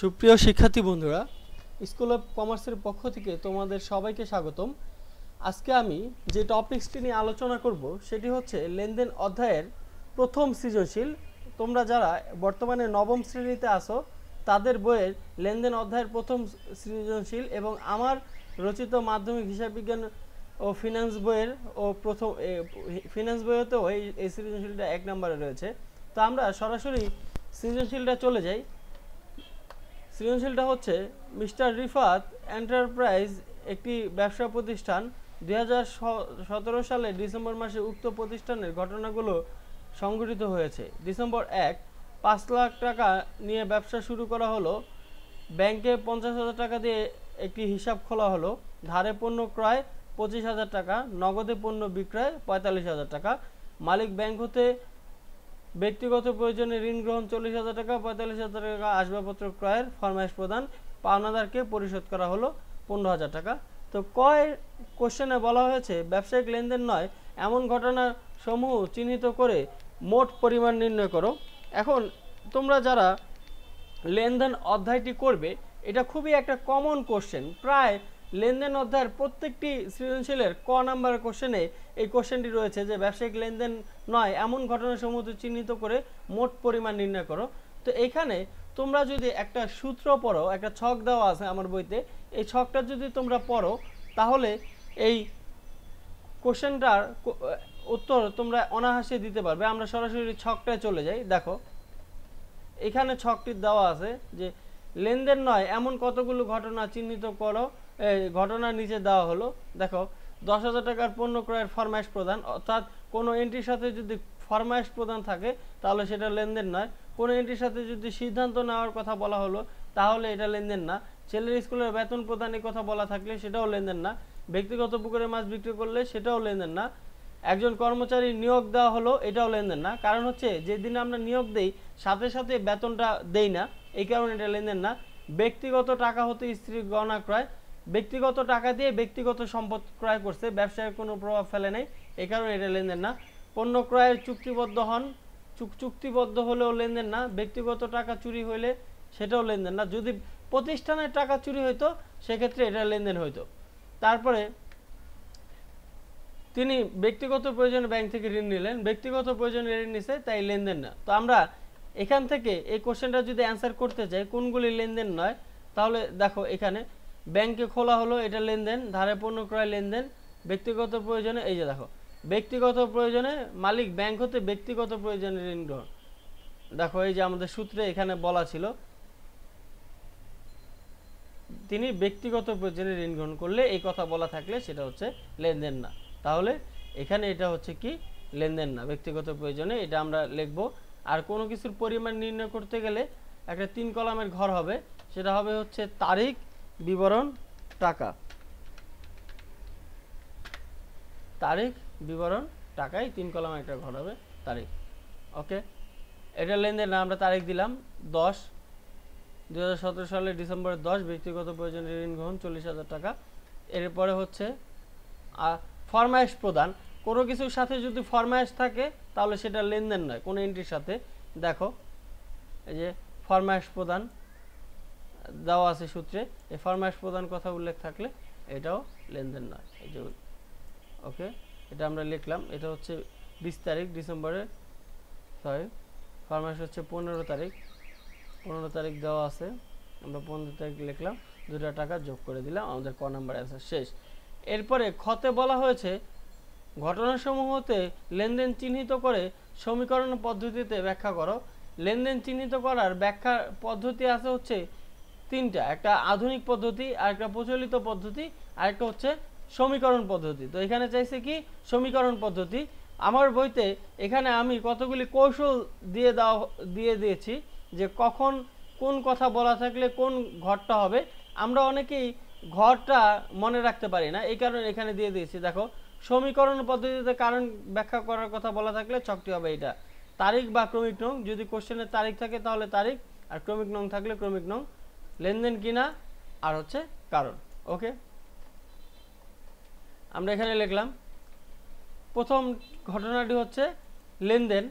সুপ্রিয় শিক্ষার্থী বন্ধুরা স্কুল অফ কমার্সের পক্ষ থেকে তোমাদের সবাইকে স্বাগতম আজকে আমি যে টপিক্সটি নিয়ে আলোচনা করব সেটি হচ্ছে লেনদেন অধ্যায়ের প্রথম সৃজনশীল তোমরা যারা বর্তমানে নবম শ্রেণীতে আসো তাদের বইয়ের লেনদেন অধ্যায়ের প্রথম সৃজনশীল এবং আমার রচিত মাধ্যমিক হিসাব বিজ্ঞান ও ফিনান্স বইয়ের ও প্রথম ফিনান্স বইয়েতেও এই এই সৃজনশীলটা এক নম্বরে রয়েছে তো আমরা সরাসরি সৃজনশীলটা চলে যাই সৃজনশীলটা হচ্ছে মিস্টার রিফাত এন্টারপ্রাইজ একটি ব্যবসা প্রতিষ্ঠান দু সালে ডিসেম্বর মাসে উক্ত প্রতিষ্ঠানের ঘটনাগুলো সংঘটিত হয়েছে ডিসেম্বর এক পাঁচ লাখ টাকা নিয়ে ব্যবসা শুরু করা হলো ব্যাংকে পঞ্চাশ হাজার টাকা দিয়ে একটি হিসাব খোলা হলো ধারে পণ্য ক্রয় পঁচিশ হাজার টাকা নগদে পণ্য বিক্রয় পঁয়তাল্লিশ হাজার টাকা মালিক ব্যাংক হতে ব্যক্তিগত প্রয়োজনে ঋণ গ্রহণ চল্লিশ হাজার টাকা পঁয়তাল্লিশ হাজার টাকা আসবাবপত্র ক্রয়ের ফরমাইশ প্রদান পাওনাদারকে পরিশোধ করা হলো পনেরো হাজার টাকা তো কয় কোশ্চেনে বলা হয়েছে ব্যবসায়িক লেনদেন নয় এমন ঘটনা সমূহ চিহ্নিত করে মোট পরিমাণ নির্ণয় করো এখন তোমরা যারা লেনদেন অধ্যায়টি করবে এটা খুবই একটা কমন কোশ্চেন প্রায় লেনদেন অধ্যায়ের প্রত্যেকটি সৃজনশীলের ক নাম্বার কোশ্চেনে এই কোশ্চেনটি রয়েছে যে ব্যবসায়িক লেনদেন নয় এমন ঘটনা সমূহ চিহ্নিত করে মোট পরিমাণ নির্ণয় করো তো এখানে তোমরা যদি একটা সূত্র পড়ো একটা ছক দেওয়া আছে আমার বইতে এই ছকটা যদি তোমরা পড়ো তাহলে এই কোশ্চেনটার উত্তর তোমরা অনাহাসে দিতে পারবে আমরা সরাসরি ছকটায় চলে যাই দেখো এখানে ছকটি দেওয়া আছে যে লেনদেন নয় এমন কতগুলো ঘটনা চিহ্নিত করো ঘটনা নিচে দেওয়া হলো দেখো দশ হাজার টাকার পণ্য ক্রয়ের ফরমাইশ প্রদান অর্থাৎ কোনো এন্ট্রির সাথে যদি ফরমাইশ প্রদান থাকে তাহলে সেটা লেনদেন নয় কোনো এন্ট্রির সাথে যদি সিদ্ধান্ত নেওয়ার কথা বলা হলো তাহলে এটা লেনদেন না ছেলের স্কুলের বেতন প্রদানের কথা বলা থাকলে সেটাও লেনদেন না ব্যক্তিগত পুকুরে মাছ বিক্রি করলে সেটাও লেনদেন না একজন কর্মচারী নিয়োগ দেওয়া হলো এটাও লেনদেন না কারণ হচ্ছে যেদিন আমরা নিয়োগ দেই সাথে সাথে বেতনটা দেই না এই কারণে এটা লেনদেন না ব্যক্তিগত টাকা হতে স্ত্রীর গণনা ক্রয় ব্যক্তিগত টাকা দিয়ে ব্যক্তিগত সম্পদ ক্রয় করছে ব্যবসায় কোনো প্রভাব ফেলে নাই এ কারণে এটা লেনদেন না পণ্য ক্রয়ের চুক্তিবদ্ধ হন চুক্তিবদ্ধ হলেও লেনদেন না ব্যক্তিগত টাকা চুরি হইলে সেটাও লেনদেন না যদি প্রতিষ্ঠানের টাকা চুরি হইতো সেক্ষেত্রে এটা লেনদেন হইতো তারপরে তিনি ব্যক্তিগত প্রয়োজনে ব্যাংক থেকে ঋণ নিলেন ব্যক্তিগত প্রয়োজনে ঋণ নিছে তাই লেনদেন না তো আমরা এখান থেকে এই কোশ্চেনটা যদি অ্যান্সার করতে চাই কোনগুলি লেনদেন নয় তাহলে দেখো এখানে ব্যাংকে খোলা হলো এটা লেনদেন ধারে পণ্য ক্রয় লেনদেন ব্যক্তিগত প্রয়োজনে এই যে দেখো ব্যক্তিগত প্রয়োজনে মালিক ব্যাংক হতে ব্যক্তিগত প্রয়োজনে ঋণ গ্রহণ দেখো এই যে আমাদের সূত্রে এখানে বলা ছিল তিনি ব্যক্তিগত প্রয়োজনে ঋণ গ্রহণ করলে এই কথা বলা থাকলে সেটা হচ্ছে লেনদেন না তাহলে এখানে এটা হচ্ছে কি লেনদেন না ব্যক্তিগত প্রয়োজনে এটা আমরা লিখব আর কোনো কিছুর পরিমাণ নির্ণয় করতে গেলে একটা তিন কলামের ঘর হবে সেটা হবে হচ্ছে তারিখ বিবরণ টাকা তারিখ বিবরণ টাকাই তিন কলাম একটা ঘর হবে তারিখ ওকে এটা লেনদেন আমরা তারিখ দিলাম দশ দু সালে ডিসেম্বরের দশ ব্যক্তিগত প্রয়োজনে ঋণ গ্রহণ চল্লিশ হাজার টাকা এরপরে হচ্ছে ফরমায়েশ প্রদান কোনো কিছুর সাথে যদি ফরমায়েশ থাকে তাহলে সেটা লেনদেন নয় কোনো এন্ট্রির সাথে দেখো এই যে ফরমায়েশ প্রদান দেওয়া আছে সূত্রে এই ফরম্যাশ প্রদান কথা উল্লেখ থাকলে এটাও লেনদেন নয় এই যে ওকে এটা আমরা লিখলাম এটা হচ্ছে বিশ তারিখ ডিসেম্বরের সরি ফরম্যাশ হচ্ছে পনেরো তারিখ পনেরো তারিখ দেওয়া আছে আমরা পনেরো তারিখ লিখলাম দুটা টাকা যোগ করে দিলাম আমাদের ক নাম্বার আছে শেষ এরপরে খতে বলা হয়েছে ঘটনাসমূহতে লেনদেন চিহ্নিত করে সমীকরণ পদ্ধতিতে ব্যাখ্যা করো লেনদেন চিহ্নিত করার ব্যাখ্যা পদ্ধতি আছে হচ্ছে তিনটা একটা আধুনিক পদ্ধতি আর একটা প্রচলিত পদ্ধতি আর একটা হচ্ছে সমীকরণ পদ্ধতি তো এখানে চাইছে কি সমীকরণ পদ্ধতি আমার বইতে এখানে আমি কতগুলি কৌশল দিয়ে দাও দিয়ে দিয়েছি যে কখন কোন কথা বলা থাকলে কোন ঘরটা হবে আমরা অনেকেই ঘরটা মনে রাখতে পারি না এই কারণে এখানে দিয়ে দিয়েছি দেখো সমীকরণ পদ্ধতিতে কারণ ব্যাখ্যা করার কথা বলা থাকলে ছকটি হবে এটা তারিখ বা ক্রমিক নং যদি কোশ্চেনের তারিখ থাকে তাহলে তারিখ আর ক্রমিক নং থাকলে ক্রমিক নং লেনদেন কিনা আর হচ্ছে কারণ ওকে আমরা এখানে লিখলাম প্রথম ঘটনাটি হচ্ছে লেনদেন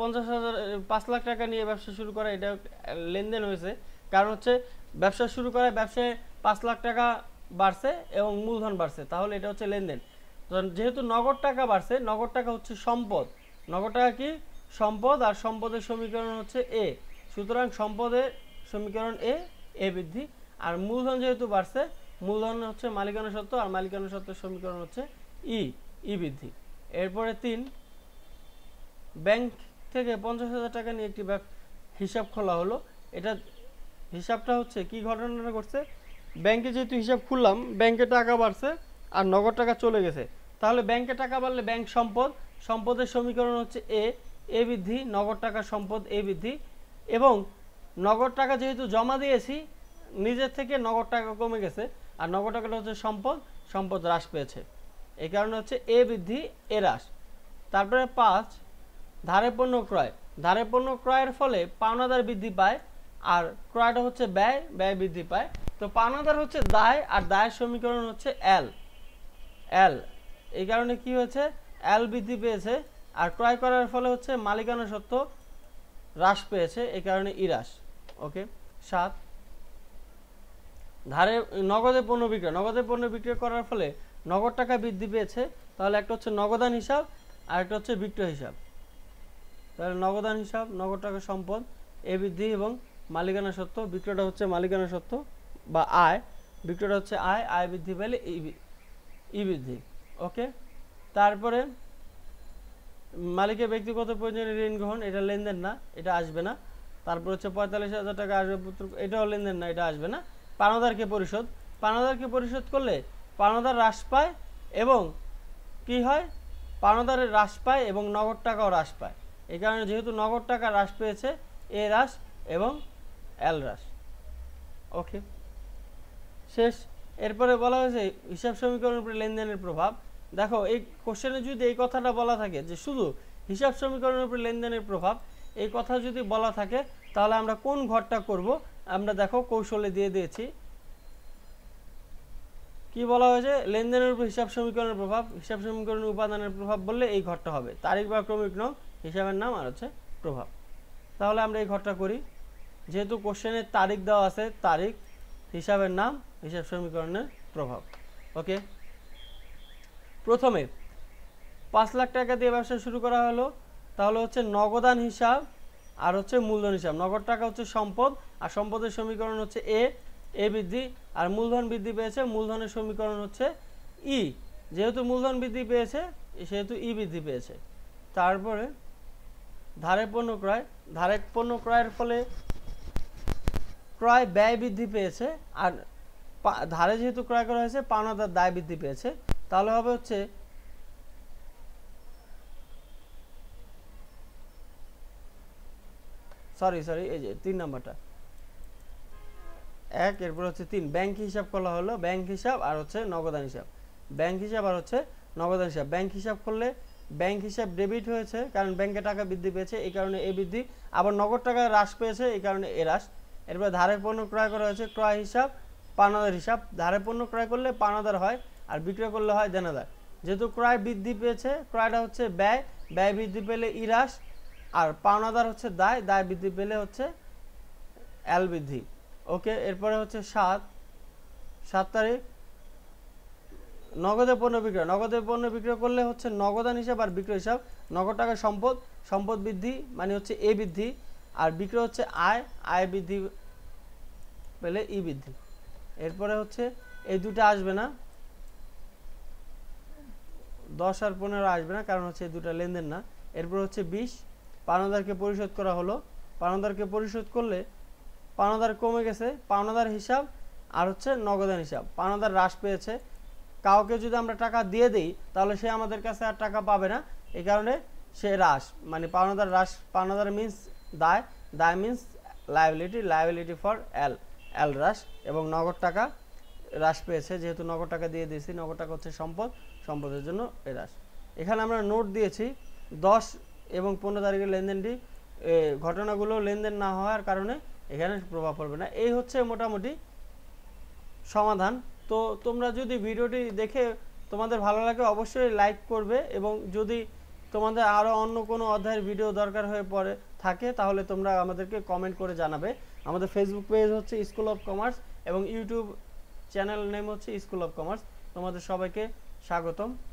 পঞ্চাশ হাজার পাঁচ লাখ টাকা নিয়ে ব্যবসা শুরু করা এটা লেনদেন হয়েছে কারণ হচ্ছে ব্যবসা শুরু করায় ব্যবসায় পাঁচ লাখ টাকা বাড়ছে এবং মূলধন বাড়ছে তাহলে এটা হচ্ছে লেনদেন যেহেতু নগদ টাকা বাড়ছে নগদ টাকা হচ্ছে সম্পদ নগদ টাকা কি সম্পদ আর সম্পদের সমীকরণ হচ্ছে এ সুতরাং সম্পদের সমীকরণ এ এ বৃদ্ধি আর মূলধন যেহেতু বাড়ছে মূলধন হচ্ছে মালিকানা সত্ত্ব আর মালিকানা সত্ত্বের সমীকরণ হচ্ছে ই e, ই e বৃদ্ধি এরপরে তিন ব্যাংক থেকে পঞ্চাশ হাজার টাকা নিয়ে একটি হিসাব খোলা হলো এটা হিসাবটা হচ্ছে কি ঘটনাটা ঘটছে ব্যাংকে যেহেতু হিসাব খুললাম ব্যাংকে টাকা বাড়ছে আর নগদ টাকা চলে গেছে তাহলে ব্যাংকে টাকা বাড়লে ব্যাংক সম্পদ সম্পদের সমীকরণ হচ্ছে এ এ বৃদ্ধি নগদ টাকা সম্পদ এ বৃদ্ধি এবং নগদ টাকা যেহেতু জমা দিয়েছি নিজের থেকে নগদ টাকা কমে গেছে আর নগদ টাকাটা হচ্ছে সম্পদ সম্পদ হ্রাস পেয়েছে এই কারণে হচ্ছে এ বৃদ্ধি এ হ্রাস তারপরে পাঁচ ধারে পণ্য ক্রয় ধারে পণ্য ক্রয়ের ফলে পাওনাদার বৃদ্ধি পায় আর ক্রয়টা হচ্ছে ব্যয় ব্যয় বৃদ্ধি পায় তো পাওনাদার হচ্ছে দায় আর দায়ের সমীকরণ হচ্ছে এল এল এই কারণে কি হয়েছে এল বৃদ্ধি পেয়েছে আর ক্রয় করার ফলে হচ্ছে মালিকানা সত্য হ্রাস পেয়েছে এই কারণে ইরাস ওকে সাত ধারে নগদে পণ্য বিক্রয় নগদে পণ্য বিক্রয় করার ফলে নগদ টাকা বৃদ্ধি পেয়েছে তাহলে একটা হচ্ছে নগদান হিসাব আর একটা হচ্ছে বিক্রয় হিসাব তাহলে নগদান হিসাব নগদ টাকা সম্পদ এ বৃদ্ধি এবং মালিকানা সত্ত্ব বিক্রয়টা হচ্ছে মালিকানা সত্ত্ব বা আয় বিক্রয়টা হচ্ছে আয় আয় বৃদ্ধি পেলে ই বৃদ্ধি ওকে তারপরে মালিকের ব্যক্তিগত প্রয়োজনীয় ঋণ গ্রহণ এটা লেনদেন না এটা আসবে না তারপর হচ্ছে পঁয়তাল্লিশ হাজার টাকা আসবে পুত্র এটাও লেনদেন না এটা আসবে না পানাদারকে পরিশোধ পানাদারকে পরিশোধ করলে পানাদার হ্রাস পায় এবং কি হয় পানাদারের হ্রাস পায় এবং নগদ টাকাও হ্রাস পায় এই কারণে যেহেতু নগদ টাকা হ্রাস পেয়েছে এ হ্রাস এবং এল হ্রাস ওকে শেষ এরপরে বলা হয়েছে হিসাব সমীকরণের উপরে লেনদেনের প্রভাব দেখো এই কোশ্চেনে যদি এই কথাটা বলা থাকে যে শুধু হিসাব সমীকরণের উপরে লেনদেনের প্রভাব এই কথা যদি বলা থাকে তাহলে আমরা কোন ঘরটা করব আমরা দেখো কৌশলে দিয়ে দিয়েছি কি বলা হয়েছে লেনদেনের উপর হিসাব সমীকরণের প্রভাব হিসাব সমীকরণের উপাদানের প্রভাব বললে এই ঘরটা হবে তারিখ বা ক্রমিক নাম হিসাবের নাম আর হচ্ছে প্রভাব তাহলে আমরা এই ঘরটা করি যেহেতু কোশ্চেনের তারিখ দেওয়া আছে তারিখ হিসাবের নাম হিসাব সমীকরণের প্রভাব ওকে প্রথমে পাঁচ লাখ টাকা দিয়ে ব্যবসা শুরু করা হলো তাহলে হচ্ছে নগদান হিসাব আর হচ্ছে মূলধন হিসাব নগদ টাকা হচ্ছে সম্পদ আর সম্পদের সমীকরণ হচ্ছে এ এ বৃদ্ধি আর মূলধন বৃদ্ধি পেয়েছে মূলধনের সমীকরণ হচ্ছে ই e। যেহেতু মূলধন বৃদ্ধি পেয়েছে সেহেতু ই e বৃদ্ধি পেয়েছে তারপরে ধারে পণ্য ক্রয় ধারে পণ্য ক্রয়ের ফলে ক্রয় ব্যয় বৃদ্ধি পেয়েছে আর ধারে যেহেতু ক্রয় করা হয়েছে পাওনাদার দায় বৃদ্ধি পেয়েছে তাহলে হবে হচ্ছে সরি সরি এই যে তিন নাম্বারটা এক এরপর হচ্ছে তিন ব্যাংক হিসাব খোলা হলো ব্যাংক হিসাব আর হচ্ছে নগদান হিসাব ব্যাংক হিসাব আর হচ্ছে নগদান হিসাব ব্যাংক হিসাব খুললে ব্যাংক হিসাব ডেবিট হয়েছে কারণ ব্যাংকে টাকা বৃদ্ধি পেয়েছে এই কারণে এই বৃদ্ধি আবার নগদ টাকা হ্রাস পেয়েছে এই কারণে এ হ্রাস এরপর ধারে পণ্য ক্রয় করা হয়েছে ক্রয় হিসাব পানাদার হিসাব ধারে পণ্য ক্রয় করলে পানাদার হয় আর বিক্রয় করলে হয় দেনাদার যেহেতু ক্রয় বৃদ্ধি পেয়েছে ক্রয়টা হচ্ছে ব্যয় ব্যয় বৃদ্ধি পেলে ইরাস আর পাওনাদার হচ্ছে দায় দায় বৃদ্ধি পেলে হচ্ছে এল বৃদ্ধি ওকে এরপরে হচ্ছে সাত সাত তারিখ নগদে পণ্য বিক্রয় নগদে পণ্য বিক্রয় করলে হচ্ছে নগদান হিসাব আর বিক্রয় হিসাব নগদ টাকা সম্পদ সম্পদ বৃদ্ধি মানে হচ্ছে এ বৃদ্ধি আর বিক্রয় হচ্ছে আয় আয় বৃদ্ধি পেলে ই e বৃদ্ধি এরপরে হচ্ছে এই দুটা আসবে না দশ আর পনেরো আসবে না কারণ হচ্ছে এই দুটা লেনদেন না এরপরে হচ্ছে বিশ পাওনাদারকে পরিশোধ করা হলো পাওনাদারকে পরিশোধ করলে পাওনাদার কমে গেছে পাওনাদার হিসাব আর হচ্ছে নগদান হিসাব পাওনাদার হ্রাস পেয়েছে কাউকে যদি আমরা টাকা দিয়ে দিই তাহলে সে আমাদের কাছে আর টাকা পাবে না এই কারণে সে হ্রাস মানে পাওনাদার হ্রাস পাওনাদার মিন্স দায় দায় means liability liability for L L হ্রাস এবং নগদ টাকা হ্রাস পেয়েছে যেহেতু নগদ টাকা দিয়ে দিয়েছি নগদ টাকা হচ্ছে সম্পদ সম্পদের জন্য এ হ্রাস এখানে আমরা নোট দিয়েছি দশ এবং পনেরো তারিখের লেনদেনটি ঘটনাগুলো লেনদেন না হওয়ার কারণে এখানে প্রভাব পড়বে না এই হচ্ছে মোটামুটি সমাধান তো তোমরা যদি ভিডিওটি দেখে তোমাদের ভালো লাগে অবশ্যই লাইক করবে এবং যদি তোমাদের আরও অন্য কোনো অধ্যায়ের ভিডিও দরকার হয়ে পড়ে থাকে তাহলে তোমরা আমাদেরকে কমেন্ট করে জানাবে আমাদের ফেসবুক পেজ হচ্ছে স্কুল অফ কমার্স এবং ইউটিউব চ্যানেল নেম হচ্ছে স্কুল অফ কমার্স তোমাদের সবাইকে স্বাগতম